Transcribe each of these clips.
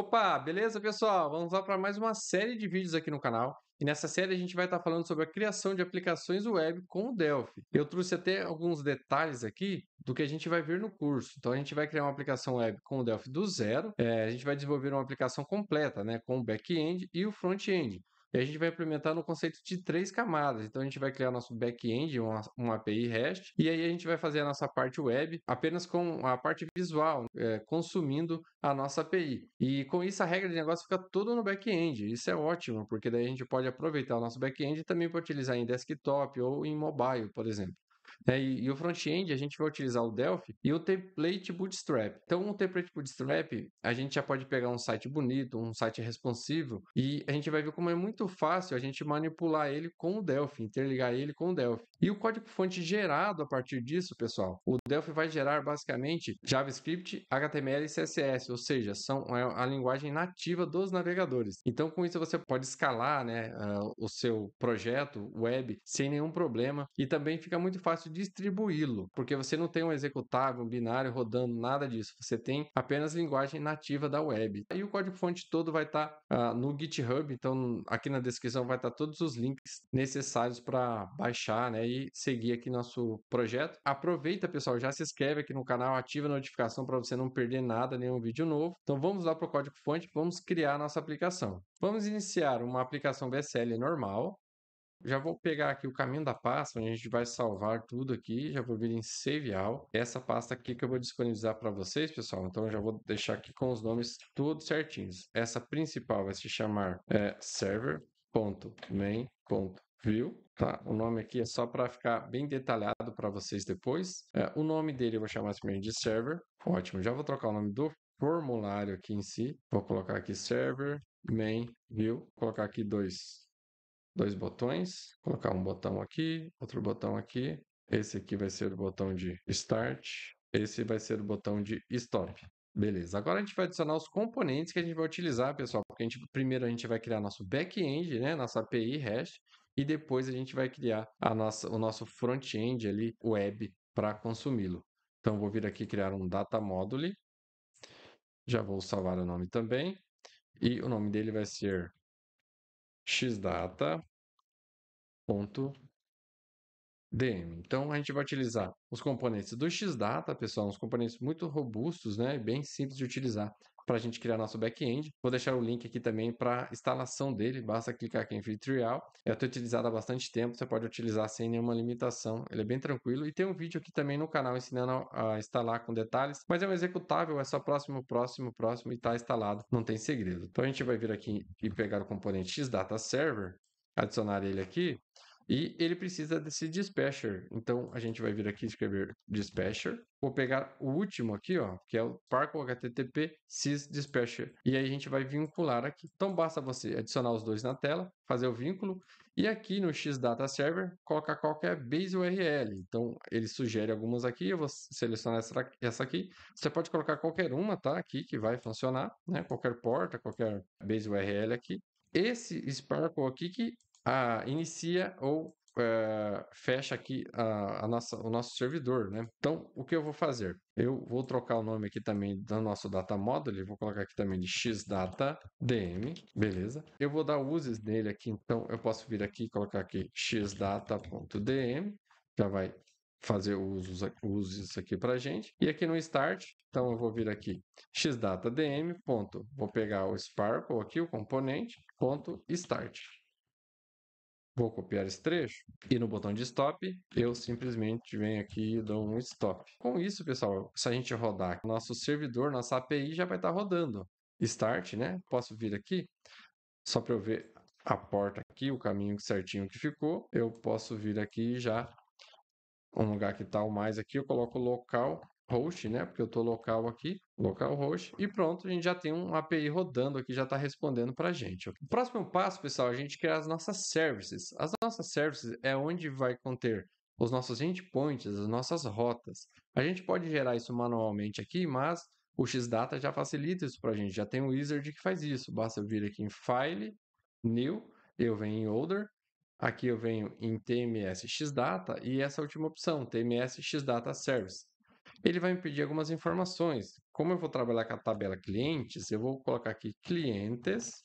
Opa, beleza pessoal? Vamos lá para mais uma série de vídeos aqui no canal. E nessa série a gente vai estar tá falando sobre a criação de aplicações web com o Delphi. Eu trouxe até alguns detalhes aqui do que a gente vai ver no curso. Então a gente vai criar uma aplicação web com o Delphi do zero. É, a gente vai desenvolver uma aplicação completa, né, com o back-end e o front-end. E a gente vai implementar no conceito de três camadas. Então a gente vai criar nosso back-end, uma, uma API REST, e aí a gente vai fazer a nossa parte web apenas com a parte visual, é, consumindo a nossa API. E com isso a regra de negócio fica tudo no back-end. Isso é ótimo, porque daí a gente pode aproveitar o nosso back-end também para utilizar em desktop ou em mobile, por exemplo. Né? E, e, o front-end, a gente vai utilizar o Delphi e o template Bootstrap. Então, o template Bootstrap, a gente já pode pegar um site bonito, um site responsivo, e a gente vai ver como é muito fácil a gente manipular ele com o Delphi, interligar ele com o Delphi. E o código-fonte gerado a partir disso, pessoal, o Delphi vai gerar basicamente JavaScript, HTML e CSS, ou seja, são é a linguagem nativa dos navegadores. Então, com isso, você pode escalar né, ah, o seu projeto web sem nenhum problema e também fica muito fácil fácil distribuí-lo, porque você não tem um executável, um binário rodando, nada disso. Você tem apenas linguagem nativa da web. E o código-fonte todo vai estar tá, uh, no GitHub, então aqui na descrição vai estar tá todos os links necessários para baixar né, e seguir aqui nosso projeto. Aproveita, pessoal, já se inscreve aqui no canal, ativa a notificação para você não perder nada, nenhum vídeo novo. Então vamos lá para o código-fonte, vamos criar nossa aplicação. Vamos iniciar uma aplicação BSL normal. Já vou pegar aqui o caminho da pasta, onde a gente vai salvar tudo aqui. Já vou vir em Save All. Essa pasta aqui que eu vou disponibilizar para vocês, pessoal. Então, já vou deixar aqui com os nomes todos certinhos. Essa principal vai se chamar é, server.main.com Tá, o nome aqui é só para ficar bem detalhado para vocês depois. É, o nome dele eu vou chamar primeiro de server. Ótimo, já vou trocar o nome do formulário aqui em si. Vou colocar aqui server, main, view, vou colocar aqui dois dois botões, colocar um botão aqui, outro botão aqui. Esse aqui vai ser o botão de Start, esse vai ser o botão de Stop. Beleza, agora a gente vai adicionar os componentes que a gente vai utilizar, pessoal, porque a gente, primeiro a gente vai criar nosso back-end, né, nossa API REST, e depois a gente vai criar a nossa, o nosso front-end ali, web, para consumi-lo. Então vou vir aqui criar um data module, já vou salvar o nome também, e o nome dele vai ser xdata.dm. Então, a gente vai utilizar os componentes do xdata, pessoal, uns componentes muito robustos, né, bem simples de utilizar para a gente criar nosso back-end. Vou deixar o link aqui também para instalação dele, basta clicar aqui em Free Trial. Eu estou utilizado há bastante tempo, você pode utilizar sem nenhuma limitação, ele é bem tranquilo. E tem um vídeo aqui também no canal ensinando a instalar com detalhes, mas é um executável, é só próximo, próximo, próximo e está instalado, não tem segredo. Então a gente vai vir aqui e pegar o componente X Data Server, adicionar ele aqui, e ele precisa desse dispatcher. Então a gente vai vir aqui escrever dispatcher. Vou pegar o último aqui, ó, que é o Parco HTTP sys dispatcher. E aí a gente vai vincular aqui. Então basta você adicionar os dois na tela, fazer o vínculo e aqui no Xdata server colocar qualquer base URL. Então ele sugere algumas aqui, eu vou selecionar essa, essa aqui. Você pode colocar qualquer uma, tá? Aqui que vai funcionar, né? Qualquer porta, qualquer base URL aqui esse Sparkle aqui que inicia ou eh, fecha aqui a, a, nossa, o nosso servidor, né? Então, o que eu vou fazer? Eu vou trocar o nome aqui também do nosso data model, vou colocar aqui também de xdata dm, beleza? Eu vou dar uses nele aqui, então eu posso vir aqui e colocar aqui xdata.dm, já vai fazer usos, usos aqui para gente. E aqui no start, então eu vou vir aqui xdatadm. Ponto, vou pegar o Sparkle aqui, o componente, ponto start. Vou copiar esse trecho e no botão de stop eu simplesmente venho aqui e dou um stop. Com isso, pessoal, se a gente rodar, nosso servidor, nossa API já vai estar tá rodando. Start, né? Posso vir aqui só para eu ver a porta aqui, o caminho certinho que ficou. Eu posso vir aqui já um lugar que está o mais aqui, eu coloco local host, né? Porque eu estou local aqui, local host, e pronto, a gente já tem um API rodando aqui, já está respondendo para a gente. O próximo passo, pessoal, é a gente criar as nossas services. As nossas services é onde vai conter os nossos endpoints, as nossas rotas. A gente pode gerar isso manualmente aqui, mas o Xdata já facilita isso para a gente. Já tem o Wizard que faz isso. Basta eu vir aqui em File, New, eu venho em Older, aqui eu venho em TMS Xdata e essa última opção, TMS Xdata Service ele vai me pedir algumas informações. Como eu vou trabalhar com a tabela clientes, eu vou colocar aqui clientes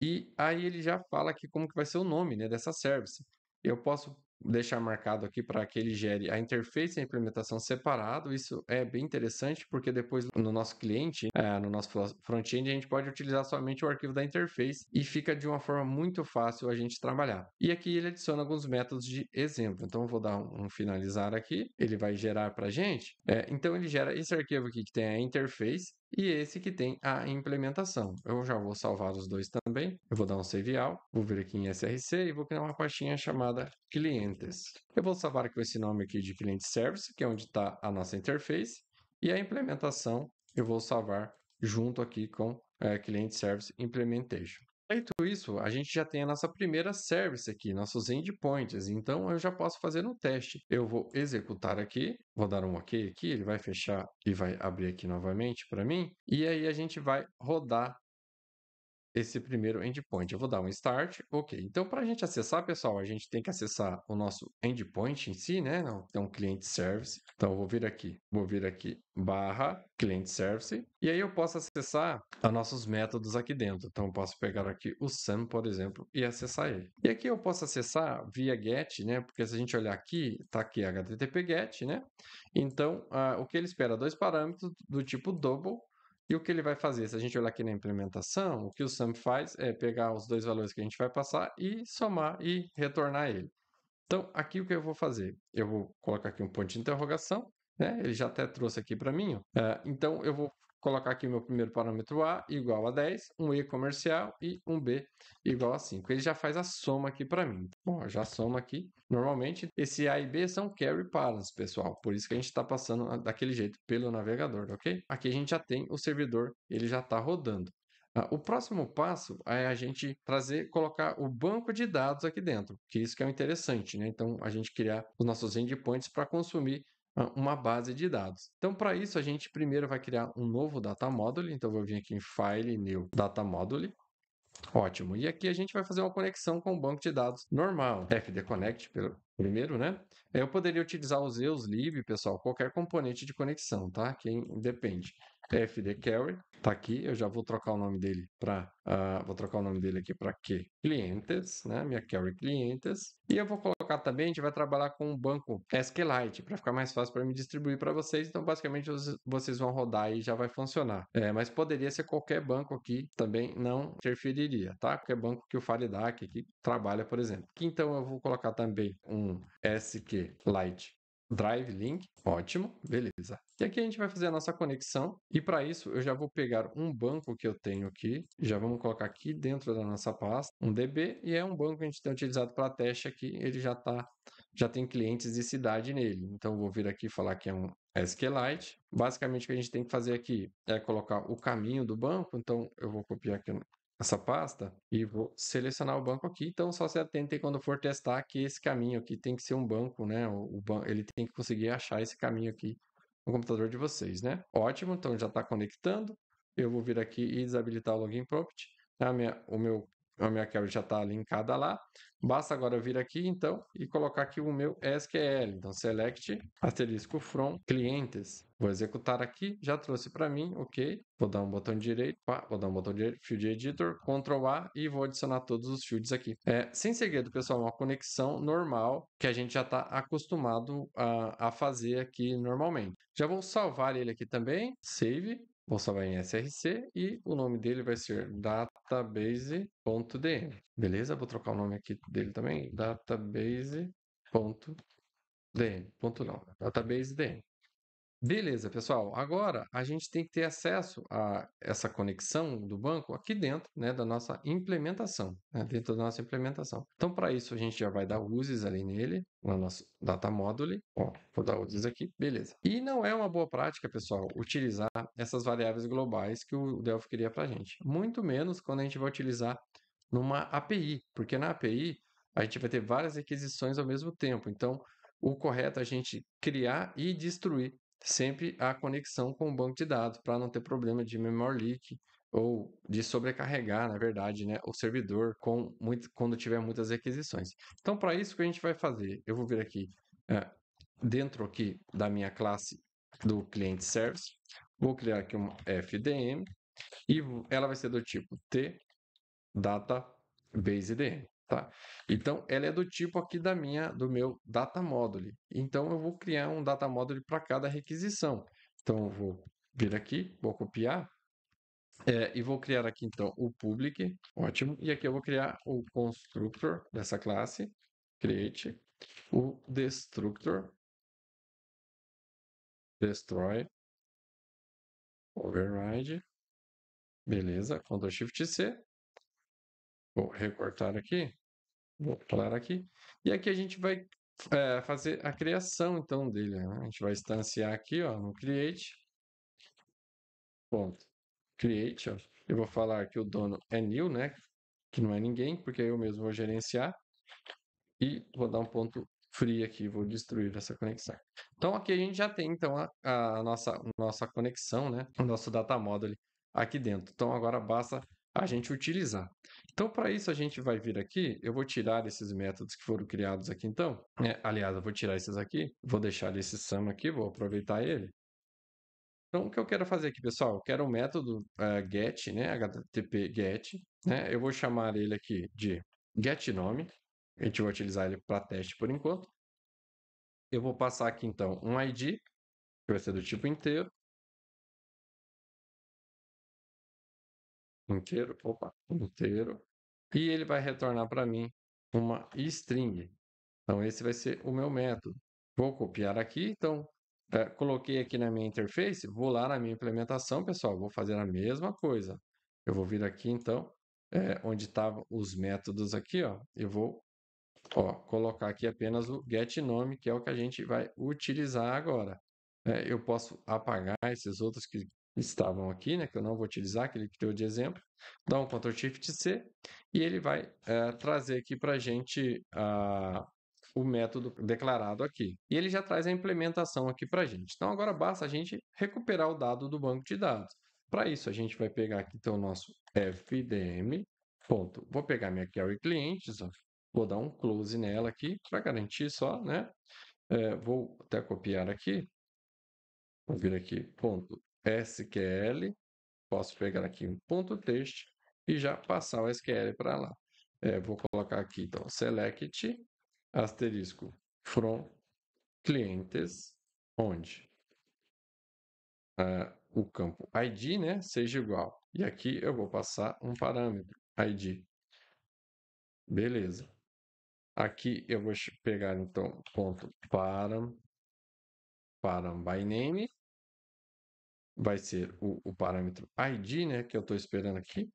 e aí ele já fala aqui como que vai ser o nome né, dessa service. Eu posso deixar marcado aqui para que ele gere a interface e a implementação separado. Isso é bem interessante porque depois no nosso cliente, é, no nosso front-end, a gente pode utilizar somente o arquivo da interface e fica de uma forma muito fácil a gente trabalhar. E aqui ele adiciona alguns métodos de exemplo. Então vou dar um, um finalizar aqui. Ele vai gerar para a gente. É, então ele gera esse arquivo aqui que tem a interface e esse que tem a implementação. Eu já vou salvar os dois também, eu vou dar um save all, vou vir aqui em SRC e vou criar uma pastinha chamada clientes. Eu vou salvar com esse nome aqui de cliente service, que é onde está a nossa interface, e a implementação eu vou salvar junto aqui com é, eh, cliente service implementation. Feito isso, a gente já tem a nossa primeira service aqui, nossos endpoints. Então, eu já posso fazer um teste. Eu vou executar aqui, vou dar um OK aqui, ele vai fechar e vai abrir aqui novamente para mim. E aí, a gente vai rodar esse primeiro endpoint. Eu vou dar um start, ok. Então, para a gente acessar, pessoal, a gente tem que acessar o nosso endpoint em si, né? Então, cliente service. Então, eu vou vir aqui, vou vir aqui, barra, cliente service. E aí eu posso acessar os nossos métodos aqui dentro. Então, eu posso pegar aqui o SAM, por exemplo, e acessar ele. E aqui eu posso acessar via GET, né? Porque se a gente olhar aqui, tá aqui HTTP GET, né? Então, ah, o que ele espera? Dois parâmetros do tipo double e o que ele vai fazer? Se a gente olhar aqui na implementação, o que o sum faz é pegar os dois valores que a gente vai passar e somar e retornar ele. Então, aqui o que eu vou fazer? Eu vou colocar aqui um ponto de interrogação, né? ele já até trouxe aqui para mim. Ó. É, então, eu vou colocar aqui o meu primeiro parâmetro A igual a 10, um E comercial e um B igual a 5. Ele já faz a soma aqui para mim. Bom, já soma aqui. Normalmente, esse A e B são carry params, pessoal. Por isso que a gente está passando daquele jeito pelo navegador, ok? Aqui a gente já tem o servidor, ele já está rodando. Ah, o próximo passo é a gente trazer, colocar o banco de dados aqui dentro, que isso que é o interessante, né? Então, a gente criar os nossos endpoints para consumir uma base de dados. Então, para isso, a gente primeiro vai criar um novo data module. Então, eu vou vir aqui em File, New, Data Module, Ótimo. E aqui a gente vai fazer uma conexão com o banco de dados normal, FD é, Connect primeiro, né? É, eu poderia utilizar os EUS Lib, pessoal, qualquer componente de conexão, tá? Quem depende. É, FD Carry, tá aqui, eu já vou trocar o nome dele para uh, ah, vou trocar o nome dele aqui para que clientes, né? Minha carry clientes. E eu vou colocar também, a gente vai trabalhar com um banco SQLite para ficar mais fácil para me distribuir para vocês. Então, basicamente, vocês vão rodar e já vai funcionar. É, mas poderia ser qualquer banco aqui também não interferiria, tá? Qualquer banco que o FileDAC aqui trabalha, por exemplo. Aqui, então eu vou colocar também um SQLite drive link. Ótimo, beleza. E aqui a gente vai fazer a nossa conexão. E para isso, eu já vou pegar um banco que eu tenho aqui. Já vamos colocar aqui dentro da nossa pasta, um DB. E é um banco que a gente tem utilizado para teste aqui. Ele já, tá, já tem clientes de cidade nele. Então, vou vir aqui falar que é um SQLite. Basicamente, o que a gente tem que fazer aqui é colocar o caminho do banco. Então, eu vou copiar aqui essa pasta e vou selecionar o banco aqui. Então, só se atentem quando for testar que esse caminho aqui tem que ser um banco, né? O, o, ele tem que conseguir achar esse caminho aqui no computador de vocês, né? Ótimo, então já está conectando. Eu vou vir aqui e desabilitar o login prompt. A minha, o meu a minha query já está linkada lá. Basta agora vir aqui, então, e colocar aqui o meu SQL. Então, select asterisco from clientes. Vou executar aqui, já trouxe para mim, ok. Vou dar um botão direito, pá, vou dar um botão direito, field editor, Ctrl A e vou adicionar todos os fields aqui. É, sem segredo, pessoal, é uma conexão normal que a gente já está acostumado a, a fazer aqui normalmente. Já vou salvar ele aqui também, save, Vou salvar em src e o nome dele vai ser database.dm. Beleza? Vou trocar o nome aqui dele também, database.dm. database.dm. Beleza, pessoal. Agora a gente tem que ter acesso a essa conexão do banco aqui dentro né, da nossa implementação, né, dentro da nossa implementação. Então, para isso, a gente já vai dar uses ali nele, no nosso data module. Ó, vou dar uses aqui, beleza. E não é uma boa prática, pessoal, utilizar essas variáveis globais que o Delphi queria para a gente. Muito menos quando a gente vai utilizar numa API, porque na API a gente vai ter várias requisições ao mesmo tempo. Então, o correto é a gente criar e destruir sempre a conexão com o banco de dados, para não ter problema de memory leak ou de sobrecarregar, na verdade, né, o servidor com muito, quando tiver muitas requisições. Então, para isso, que a gente vai fazer? Eu vou vir aqui é, dentro aqui da minha classe do cliente service, vou criar aqui um FDM e ela vai ser do tipo T data base Tá. Então, ela é do tipo aqui da minha, do meu data module. Então, eu vou criar um data module para cada requisição. Então, eu vou vir aqui, vou copiar é, e vou criar aqui então o public, ótimo. E aqui eu vou criar o constructor dessa classe, create, o destructor, destroy, override, beleza, Ctrl Shift C Vou recortar aqui, vou parar aqui. E aqui a gente vai é, fazer a criação, então, dele. Né? A gente vai instanciar aqui, ó, no create. Ponto. Create, ó. Eu vou falar que o dono é new, né? Que não é ninguém, porque eu mesmo vou gerenciar. E vou dar um ponto free aqui, vou destruir essa conexão. Então aqui a gente já tem então a, a nossa, nossa conexão, né? O nosso data model aqui dentro. Então agora basta a gente utilizar. Então, para isso, a gente vai vir aqui. Eu vou tirar esses métodos que foram criados aqui, então. É, aliás, eu vou tirar esses aqui. Vou deixar esse sum aqui, vou aproveitar ele. Então, o que eu quero fazer aqui, pessoal? Eu quero um método uh, get, né? HTTP get. Né? Eu vou chamar ele aqui de getNome. A gente vai utilizar ele para teste por enquanto. Eu vou passar aqui, então, um ID, que vai ser do tipo inteiro. inteiro, opa, inteiro, e ele vai retornar para mim uma string. Então, esse vai ser o meu método. Vou copiar aqui, então, é, coloquei aqui na minha interface, vou lá na minha implementação, pessoal, vou fazer a mesma coisa. Eu vou vir aqui, então, é, onde estavam os métodos aqui, ó, eu vou ó, colocar aqui apenas o getNome, que é o que a gente vai utilizar agora. É, eu posso apagar esses outros que estavam aqui, né, que eu não vou utilizar, aquele que deu de exemplo, dá um Ctrl Shift C e ele vai é, trazer aqui para a gente ah, o método declarado aqui. E ele já traz a implementação aqui para a gente. Então agora basta a gente recuperar o dado do banco de dados. Para isso a gente vai pegar aqui então o nosso fdm. Ponto. Vou pegar minha carry clientes, ó, vou dar um close nela aqui para garantir só, né? É, vou até copiar aqui, vou vir aqui, ponto SQL, posso pegar aqui um ponto texto e já passar o SQL para lá. É, vou colocar aqui, então, select asterisco from clientes, onde ah, o campo ID né, seja igual. E aqui eu vou passar um parâmetro, ID. Beleza. Aqui eu vou pegar, então, ponto param, param by name, vai ser o, o parâmetro ID, né, que eu estou esperando aqui,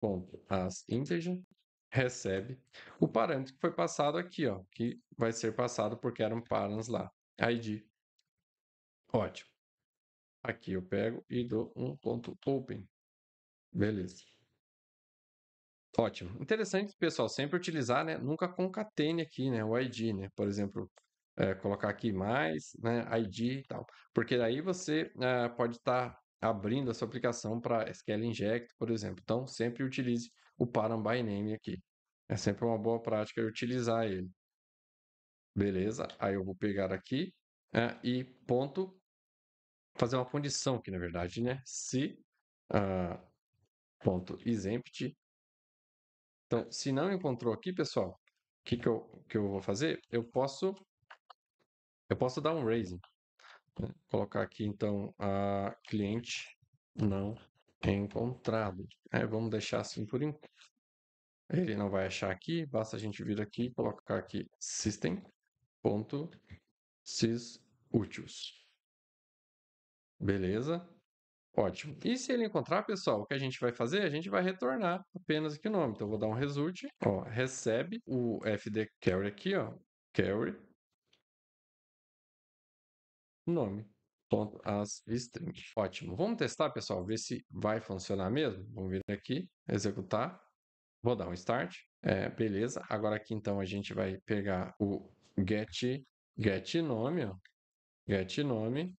ponto as integer, recebe o parâmetro que foi passado aqui, ó, que vai ser passado porque era um lá, ID. Ótimo. Aqui eu pego e dou um ponto open. Beleza. Ótimo. Interessante, pessoal, sempre utilizar, né? Nunca concatene aqui, né? O ID, né? Por exemplo, é, colocar aqui mais, né, ID e tal. Porque daí você é, pode estar tá abrindo a sua aplicação para SQL Inject, por exemplo. Então, sempre utilize o Param by Name aqui. É sempre uma boa prática utilizar ele. Beleza, aí eu vou pegar aqui é, e ponto, fazer uma condição aqui, na verdade, né? Se uh, ponto exempt. Então, se não encontrou aqui, pessoal, o que, que, eu, que eu vou fazer? Eu posso eu posso dar um raising. Né? colocar aqui então a cliente não encontrado. É, vamos deixar assim por enquanto. Ele não vai achar aqui, basta a gente vir aqui e colocar aqui system.sysúteis. Beleza? Ótimo. E se ele encontrar, pessoal, o que a gente vai fazer? A gente vai retornar apenas aqui o nome. Então, eu vou dar um result. Ó, recebe o fd carry aqui, ó, carry nome. Ponto as string. Ótimo. Vamos testar, pessoal, ver se vai funcionar mesmo. Vamos vir aqui, executar. Vou dar um start. É, beleza. Agora aqui então a gente vai pegar o get get nome, ó. get nome.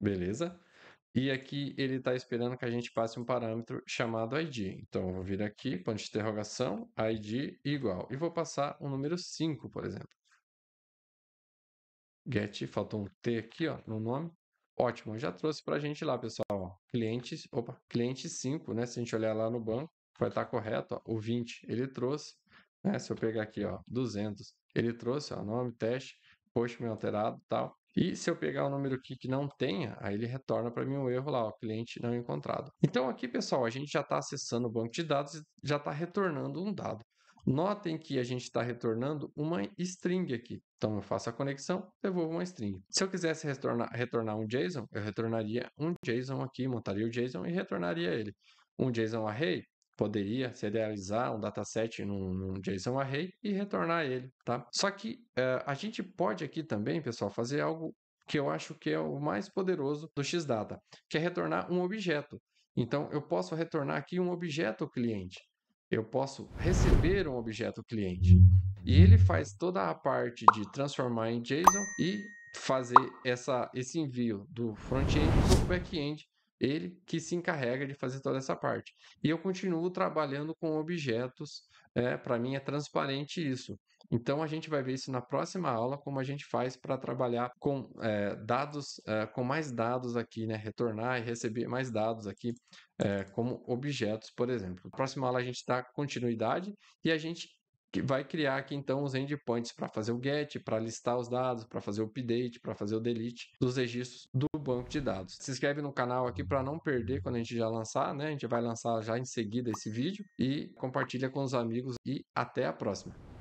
Beleza? E aqui ele está esperando que a gente passe um parâmetro chamado ID. Então, eu vou vir aqui, ponto de interrogação, ID igual. E vou passar o número 5, por exemplo get, faltou um T aqui, ó, no nome. Ótimo, já trouxe para a gente lá, pessoal. Ó, cliente, opa, cliente 5, né? Se a gente olhar lá no banco, vai estar tá correto, ó, o 20 ele trouxe, né? Se eu pegar aqui, ó, 200, ele trouxe, ó, nome, teste, post meio alterado tal. E se eu pegar o número aqui que não tenha, aí ele retorna para mim um erro lá, o cliente não encontrado. Então aqui, pessoal, a gente já está acessando o banco de dados e já está retornando um dado. Notem que a gente está retornando uma string aqui. Então eu faço a conexão, devolvo uma string. Se eu quisesse retornar, retornar um JSON, eu retornaria um JSON aqui, montaria o JSON e retornaria ele. Um JSON array, poderia serializar um dataset num, num, JSON array e retornar ele, tá? Só que uh, a gente pode aqui também, pessoal, fazer algo que eu acho que é o mais poderoso do Xdata, que é retornar um objeto. Então, eu posso retornar aqui um objeto cliente eu posso receber um objeto cliente. E uhum. ele faz toda a parte de transformar em JSON e fazer essa, esse envio do front-end para o back-end ele que se encarrega de fazer toda essa parte. E eu continuo trabalhando com objetos, é, para mim é transparente isso. Então a gente vai ver isso na próxima aula, como a gente faz para trabalhar com é, dados, é, com mais dados aqui, né? Retornar e receber mais dados aqui, é, como objetos, por exemplo. Na próxima aula a gente dá continuidade e a gente que vai criar aqui então os endpoints para fazer o get, para listar os dados, para fazer o update, para fazer o delete dos registros do banco de dados. Se inscreve no canal aqui para não perder quando a gente já lançar, né? A gente vai lançar já em seguida esse vídeo e compartilha com os amigos e até a próxima.